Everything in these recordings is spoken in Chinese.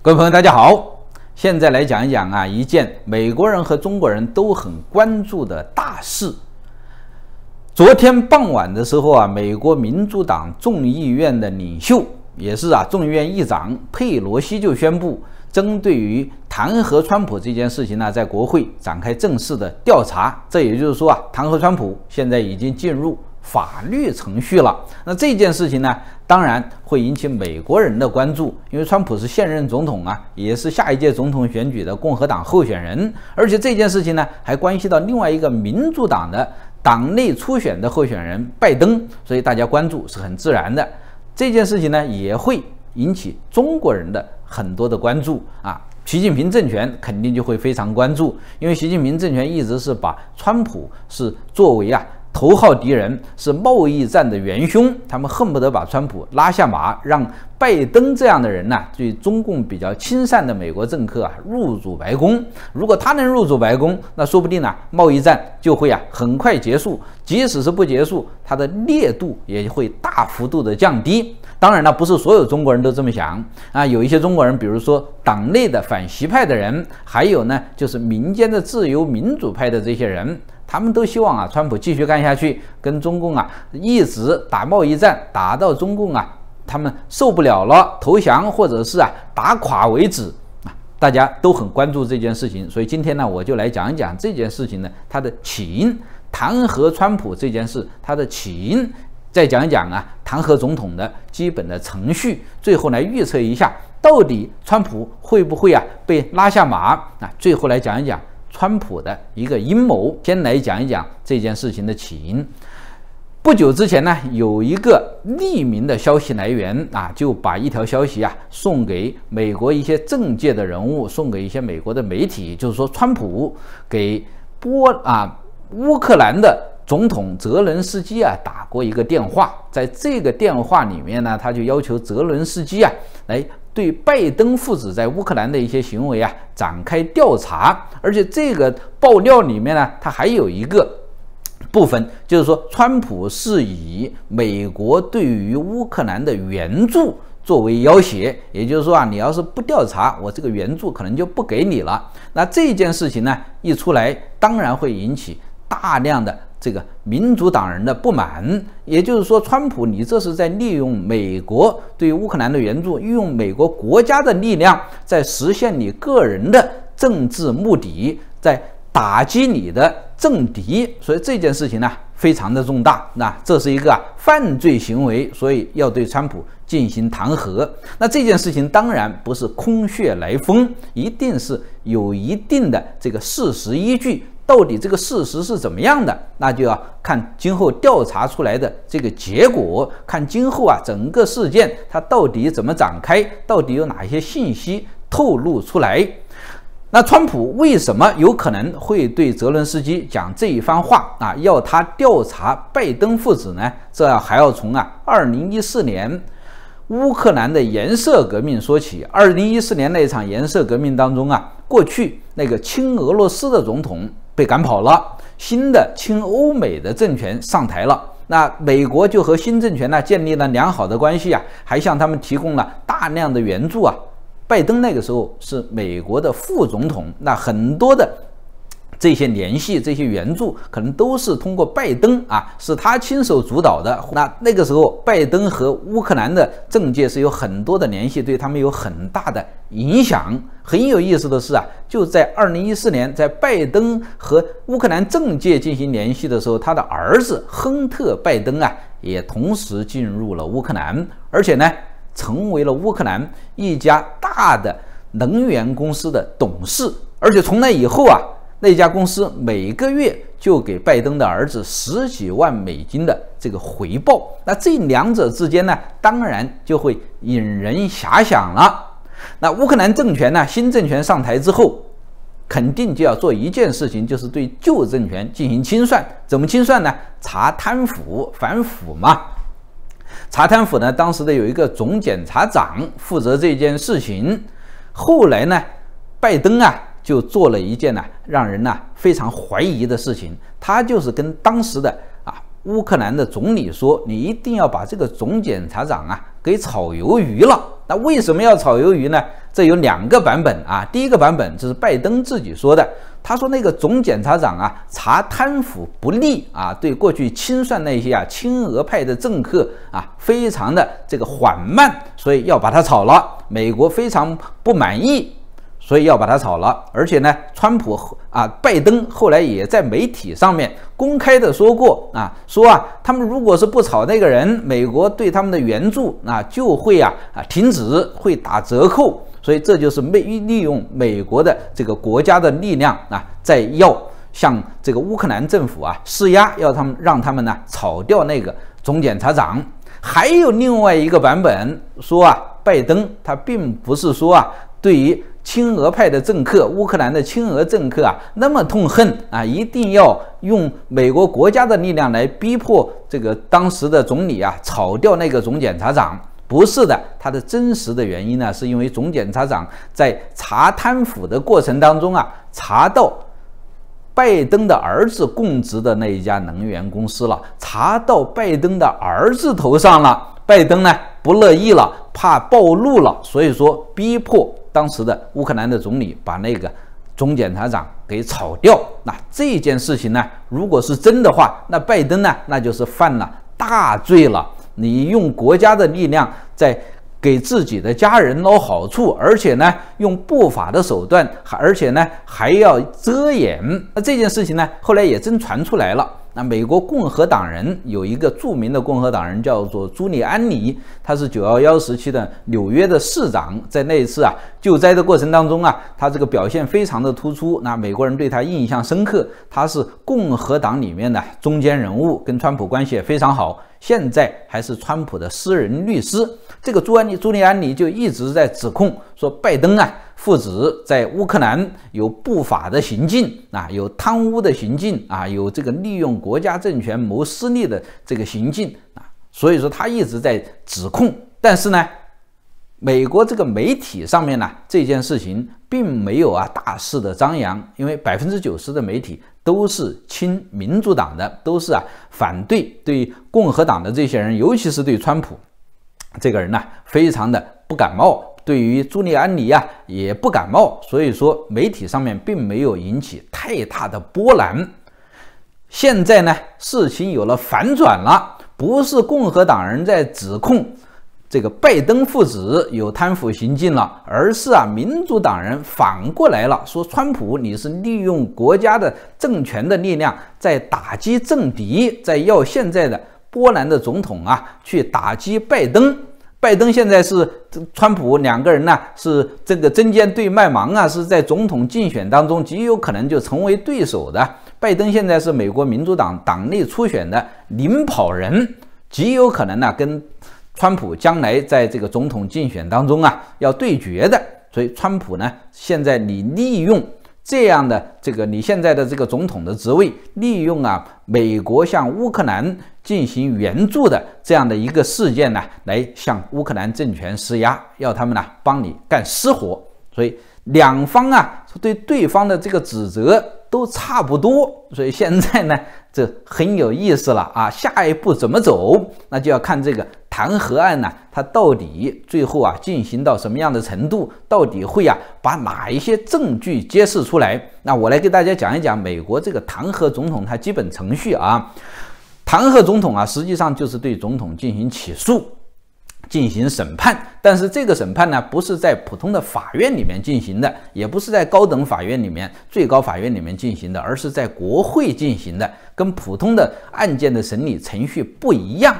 各位朋友，大家好！现在来讲一讲啊，一件美国人和中国人都很关注的大事。昨天傍晚的时候啊，美国民主党众议院的领袖，也是啊众议院议长佩罗西就宣布，针对于弹劾川普这件事情呢，在国会展开正式的调查。这也就是说啊，弹劾川普现在已经进入。法律程序了，那这件事情呢，当然会引起美国人的关注，因为川普是现任总统啊，也是下一届总统选举的共和党候选人，而且这件事情呢，还关系到另外一个民主党的党内初选的候选人拜登，所以大家关注是很自然的。这件事情呢，也会引起中国人的很多的关注啊，习近平政权肯定就会非常关注，因为习近平政权一直是把川普是作为啊。头号敌人是贸易战的元凶，他们恨不得把川普拉下马，让拜登这样的人呢，对中共比较亲善的美国政客啊入主白宫。如果他能入主白宫，那说不定呢，贸易战就会啊很快结束。即使是不结束，它的烈度也会大幅度的降低。当然了，不是所有中国人都这么想啊，有一些中国人，比如说党内的反习派的人，还有呢，就是民间的自由民主派的这些人。他们都希望啊，川普继续干下去，跟中共啊一直打贸易战，打到中共啊他们受不了了投降，或者是啊打垮为止啊，大家都很关注这件事情。所以今天呢，我就来讲一讲这件事情呢它的起因，弹劾川普这件事它的起因，再讲一讲啊弹劾总统的基本的程序，最后来预测一下到底川普会不会啊被拉下马啊，最后来讲一讲。川普的一个阴谋，先来讲一讲这件事情的起因。不久之前呢，有一个匿名的消息来源啊，就把一条消息啊送给美国一些政界的人物，送给一些美国的媒体，就是说川普给波啊乌克兰的总统泽伦斯基啊打过一个电话，在这个电话里面呢，他就要求泽伦斯基啊来。对拜登父子在乌克兰的一些行为啊展开调查，而且这个爆料里面呢，它还有一个部分，就是说川普是以美国对于乌克兰的援助作为要挟，也就是说啊，你要是不调查，我这个援助可能就不给你了。那这件事情呢，一出来，当然会引起大量的。这个民主党人的不满，也就是说，川普，你这是在利用美国对乌克兰的援助，运用美国国家的力量，在实现你个人的政治目的，在打击你的政敌。所以这件事情呢，非常的重大，那这是一个犯罪行为，所以要对川普进行弹劾。那这件事情当然不是空穴来风，一定是有一定的这个事实依据。到底这个事实是怎么样的？那就要看今后调查出来的这个结果，看今后啊整个事件它到底怎么展开，到底有哪些信息透露出来。那川普为什么有可能会对泽伦斯基讲这一番话啊？要他调查拜登父子呢？这还要从啊二零一四年乌克兰的颜色革命说起。二零一四年那场颜色革命当中啊，过去那个亲俄罗斯的总统。被赶跑了，新的亲欧美的政权上台了，那美国就和新政权呢建立了良好的关系啊，还向他们提供了大量的援助啊。拜登那个时候是美国的副总统，那很多的。这些联系、这些援助，可能都是通过拜登啊，是他亲手主导的。那那个时候，拜登和乌克兰的政界是有很多的联系，对他们有很大的影响。很有意思的是啊，就在2014年，在拜登和乌克兰政界进行联系的时候，他的儿子亨特·拜登啊，也同时进入了乌克兰，而且呢，成为了乌克兰一家大的能源公司的董事。而且从那以后啊。那家公司每个月就给拜登的儿子十几万美金的这个回报，那这两者之间呢，当然就会引人遐想了。那乌克兰政权呢，新政权上台之后，肯定就要做一件事情，就是对旧政权进行清算。怎么清算呢？查贪腐、反腐嘛。查贪腐呢，当时的有一个总检察长负责这件事情。后来呢，拜登啊。就做了一件呢，让人呢非常怀疑的事情。他就是跟当时的啊乌克兰的总理说：“你一定要把这个总检察长啊给炒鱿鱼了。”那为什么要炒鱿鱼呢？这有两个版本啊。第一个版本就是拜登自己说的，他说那个总检察长啊查贪腐不力啊，对过去清算那些啊亲俄派的政客啊非常的这个缓慢，所以要把他炒了。美国非常不满意。所以要把他炒了，而且呢，川普啊，拜登后来也在媒体上面公开的说过啊，说啊，他们如果是不炒那个人，美国对他们的援助啊就会啊啊停止，会打折扣。所以这就是美利用美国的这个国家的力量啊，在要向这个乌克兰政府啊施压，要他们让他们呢炒掉那个总检察长。还有另外一个版本说啊，拜登他并不是说啊，对于。亲俄派的政客，乌克兰的亲俄政客啊，那么痛恨啊，一定要用美国国家的力量来逼迫这个当时的总理啊，炒掉那个总检察长。不是的，他的真实的原因呢，是因为总检察长在查贪腐的过程当中啊，查到拜登的儿子供职的那一家能源公司了，查到拜登的儿子头上了，拜登呢不乐意了，怕暴露了，所以说逼迫。当时的乌克兰的总理把那个总检察长给炒掉，那这件事情呢，如果是真的话，那拜登呢，那就是犯了大罪了。你用国家的力量在给自己的家人捞好处，而且呢，用不法的手段，还而且呢还要遮掩。那这件事情呢，后来也真传出来了。那美国共和党人有一个著名的共和党人叫做朱利安尼，他是九幺幺时期的纽约的市长，在那一次啊救灾的过程当中啊，他这个表现非常的突出，那美国人对他印象深刻。他是共和党里面的中间人物，跟川普关系也非常好。现在还是川普的私人律师，这个朱安尼朱利安尼就一直在指控说拜登啊父子在乌克兰有不法的行径啊，有贪污的行径啊，有这个利用国家政权谋私利的这个行径啊，所以说他一直在指控。但是呢，美国这个媒体上面呢，这件事情并没有啊大肆的张扬，因为百分之九十的媒体。都是亲民主党的，都是啊反对对共和党的这些人，尤其是对川普这个人呢，非常的不感冒。对于朱利安尼啊，也不感冒。所以说，媒体上面并没有引起太大的波澜。现在呢，事情有了反转了，不是共和党人在指控。这个拜登父子有贪腐行径了，而是啊，民主党人反过来了，说川普你是利用国家的政权的力量在打击政敌，在要现在的波兰的总统啊去打击拜登。拜登现在是川普两个人呢，是这个针尖对麦芒啊，是在总统竞选当中极有可能就成为对手的。拜登现在是美国民主党党内初选的领跑人，极有可能呢跟。川普将来在这个总统竞选当中啊，要对决的，所以川普呢，现在你利用这样的这个你现在的这个总统的职位，利用啊美国向乌克兰进行援助的这样的一个事件呢，来向乌克兰政权施压，要他们呢帮你干私活，所以两方啊对对方的这个指责都差不多，所以现在呢这很有意思了啊，下一步怎么走，那就要看这个。弹劾案呢，它到底最后啊进行到什么样的程度？到底会啊把哪一些证据揭示出来？那我来给大家讲一讲美国这个弹劾总统它基本程序啊。弹劾总统啊，实际上就是对总统进行起诉、进行审判，但是这个审判呢，不是在普通的法院里面进行的，也不是在高等法院里面、最高法院里面进行的，而是在国会进行的，跟普通的案件的审理程序不一样。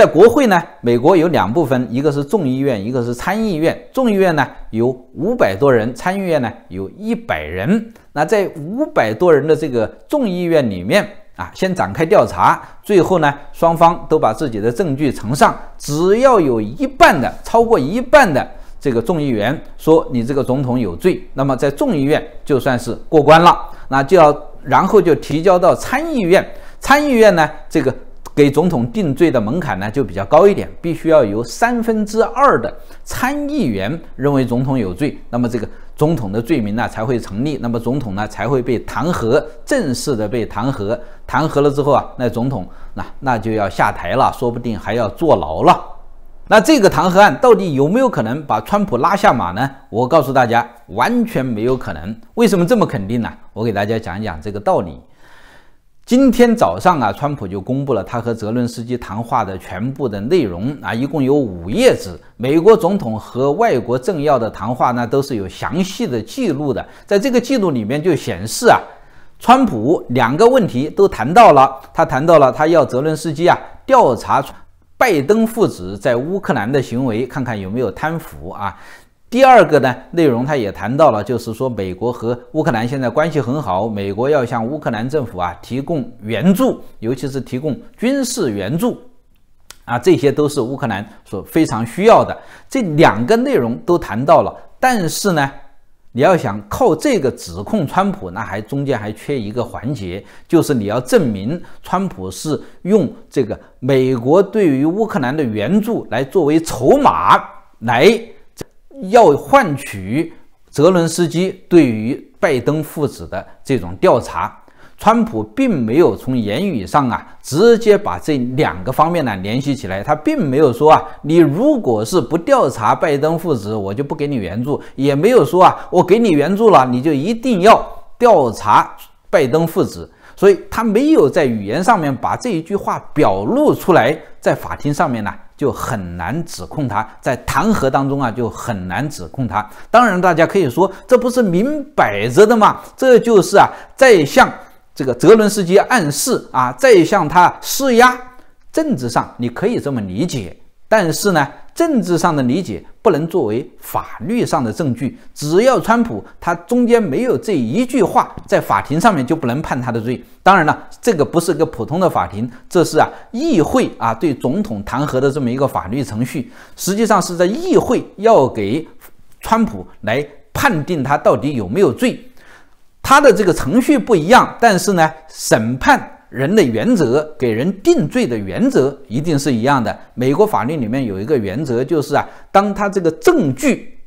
在国会呢，美国有两部分，一个是众议院，一个是参议院。众议院呢有五百多人，参议院呢有一百人。那在五百多人的这个众议院里面啊，先展开调查，最后呢双方都把自己的证据呈上，只要有一半的，超过一半的这个众议员说你这个总统有罪，那么在众议院就算是过关了，那就要然后就提交到参议院，参议院呢这个。给总统定罪的门槛呢就比较高一点，必须要由三分之二的参议员认为总统有罪，那么这个总统的罪名呢才会成立，那么总统呢才会被弹劾，正式的被弹劾。弹劾了之后啊，那总统那那就要下台了，说不定还要坐牢了。那这个弹劾案到底有没有可能把川普拉下马呢？我告诉大家，完全没有可能。为什么这么肯定呢？我给大家讲一讲这个道理。今天早上啊，川普就公布了他和泽连斯基谈话的全部的内容啊，一共有五页纸。美国总统和外国政要的谈话呢，都是有详细的记录的。在这个记录里面就显示啊，川普两个问题都谈到了，他谈到了他要泽连斯基啊调查拜登父子在乌克兰的行为，看看有没有贪腐啊。第二个呢，内容他也谈到了，就是说美国和乌克兰现在关系很好，美国要向乌克兰政府啊提供援助，尤其是提供军事援助，啊，这些都是乌克兰所非常需要的。这两个内容都谈到了，但是呢，你要想靠这个指控川普，那还中间还缺一个环节，就是你要证明川普是用这个美国对于乌克兰的援助来作为筹码来。要换取泽伦斯基对于拜登父子的这种调查，川普并没有从言语上啊直接把这两个方面呢联系起来，他并没有说啊你如果是不调查拜登父子，我就不给你援助，也没有说啊我给你援助了，你就一定要调查拜登父子，所以他没有在语言上面把这一句话表露出来，在法庭上面呢。就很难指控他在弹劾当中啊，就很难指控他。当然，大家可以说这不是明摆着的吗？这就是啊，在向这个泽伦斯基暗示啊，在向他施压。政治上你可以这么理解，但是呢？政治上的理解不能作为法律上的证据。只要川普他中间没有这一句话，在法庭上面就不能判他的罪。当然了，这个不是个普通的法庭，这是啊议会啊对总统弹劾的这么一个法律程序，实际上是在议会要给川普来判定他到底有没有罪。他的这个程序不一样，但是呢，审判。人的原则，给人定罪的原则一定是一样的。美国法律里面有一个原则，就是啊，当他这个证据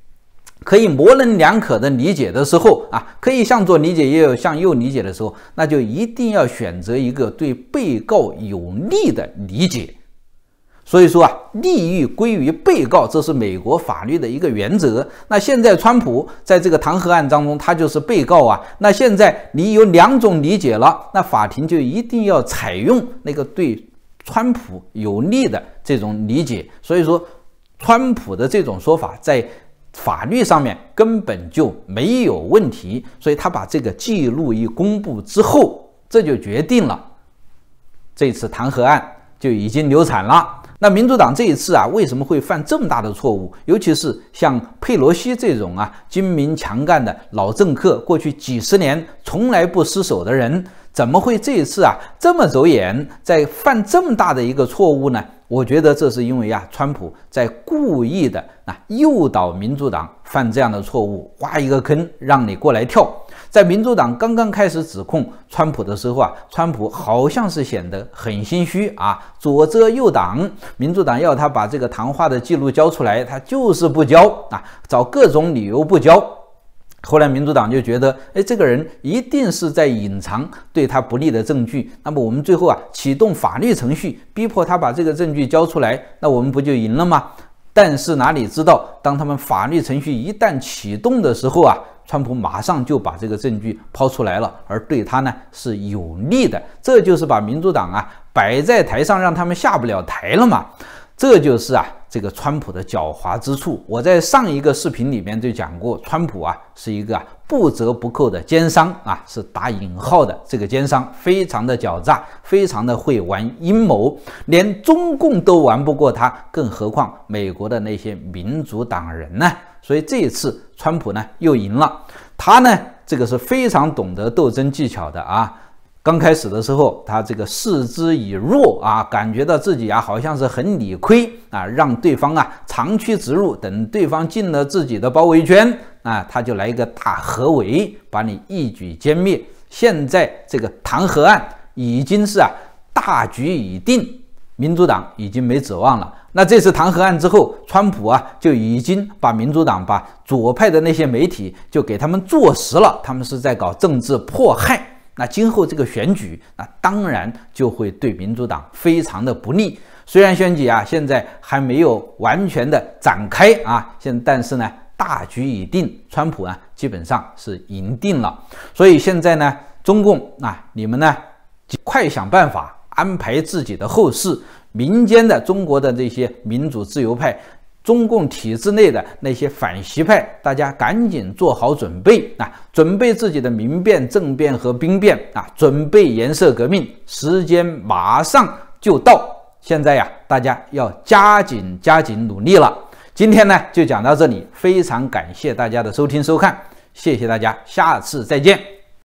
可以模棱两可的理解的时候啊，可以向左理解，也有向右理解的时候，那就一定要选择一个对被告有利的理解。所以说啊，利益归于被告，这是美国法律的一个原则。那现在川普在这个弹劾案当中，他就是被告啊。那现在你有两种理解了，那法庭就一定要采用那个对川普有利的这种理解。所以说，川普的这种说法在法律上面根本就没有问题。所以他把这个记录一公布之后，这就决定了这次弹劾案就已经流产了。那民主党这一次啊，为什么会犯这么大的错误？尤其是像佩洛西这种啊精明强干的老政客，过去几十年从来不失手的人，怎么会这一次啊这么走眼，在犯这么大的一个错误呢？我觉得这是因为啊，川普在故意的啊诱导民主党犯这样的错误，挖一个坑让你过来跳。在民主党刚刚开始指控川普的时候啊，川普好像是显得很心虚啊，左遮右挡。民主党要他把这个谈话的记录交出来，他就是不交啊，找各种理由不交。后来民主党就觉得，哎，这个人一定是在隐藏对他不利的证据。那么我们最后啊启动法律程序，逼迫他把这个证据交出来，那我们不就赢了吗？但是哪里知道，当他们法律程序一旦启动的时候啊，川普马上就把这个证据抛出来了，而对他呢是有利的。这就是把民主党啊摆在台上，让他们下不了台了嘛。这就是啊，这个川普的狡猾之处。我在上一个视频里面就讲过，川普啊是一个啊不折不扣的奸商啊，是打引号的这个奸商，非常的狡诈，非常的会玩阴谋，连中共都玩不过他，更何况美国的那些民主党人呢？所以这一次川普呢又赢了，他呢这个是非常懂得斗争技巧的啊。刚开始的时候，他这个示之以弱啊，感觉到自己啊好像是很理亏啊，让对方啊长驱直入，等对方进了自己的包围圈啊，他就来一个大合围，把你一举歼灭。现在这个弹劾案已经是啊大局已定，民主党已经没指望了。那这次弹劾案之后，川普啊就已经把民主党、把左派的那些媒体就给他们坐实了，他们是在搞政治迫害。那今后这个选举，那当然就会对民主党非常的不利。虽然选举啊现在还没有完全的展开啊，现但是呢大局已定，川普呢基本上是赢定了。所以现在呢，中共啊，你们呢快想办法安排自己的后事。民间的中国的这些民主自由派。中共体制内的那些反习派，大家赶紧做好准备啊！准备自己的民变、政变和兵变啊！准备颜色革命，时间马上就到。现在呀，大家要加紧加紧努力了。今天呢，就讲到这里，非常感谢大家的收听收看，谢谢大家，下次再见。